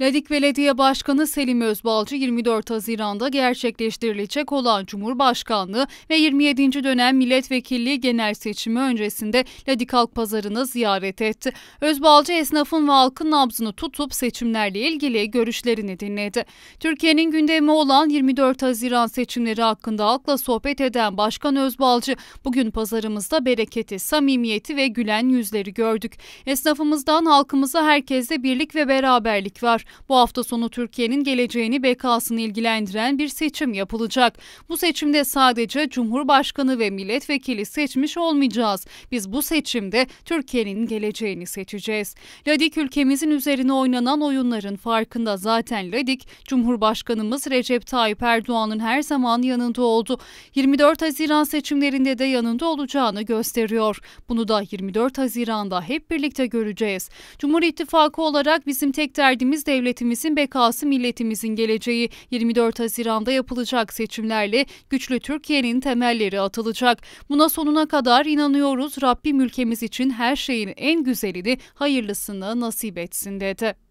Ladik Belediye Başkanı Selim Özbalcı 24 Haziran'da gerçekleştirilecek olan Cumhurbaşkanlığı ve 27. dönem milletvekilliği genel seçimi öncesinde Ladik Halk Pazarı'nı ziyaret etti. Özbalcı esnafın ve halkın nabzını tutup seçimlerle ilgili görüşlerini dinledi. Türkiye'nin gündemi olan 24 Haziran seçimleri hakkında halkla sohbet eden Başkan Özbalcı bugün pazarımızda bereketi, samimiyeti ve gülen yüzleri gördük. Esnafımızdan halkımıza herkeste birlik ve beraberlik var. Bu hafta sonu Türkiye'nin geleceğini bekasını ilgilendiren bir seçim yapılacak. Bu seçimde sadece Cumhurbaşkanı ve milletvekili seçmiş olmayacağız. Biz bu seçimde Türkiye'nin geleceğini seçeceğiz. Ladik ülkemizin üzerine oynanan oyunların farkında zaten Ladik, Cumhurbaşkanımız Recep Tayyip Erdoğan'ın her zaman yanında oldu. 24 Haziran seçimlerinde de yanında olacağını gösteriyor. Bunu da 24 Haziran'da hep birlikte göreceğiz. Cumhur İttifakı olarak bizim tek derdimiz de devletimizin bekası milletimizin geleceği 24 Haziran'da yapılacak seçimlerle güçlü Türkiye'nin temelleri atılacak. Buna sonuna kadar inanıyoruz Rabbim ülkemiz için her şeyin en güzelini hayırlısını nasip etsin dedi.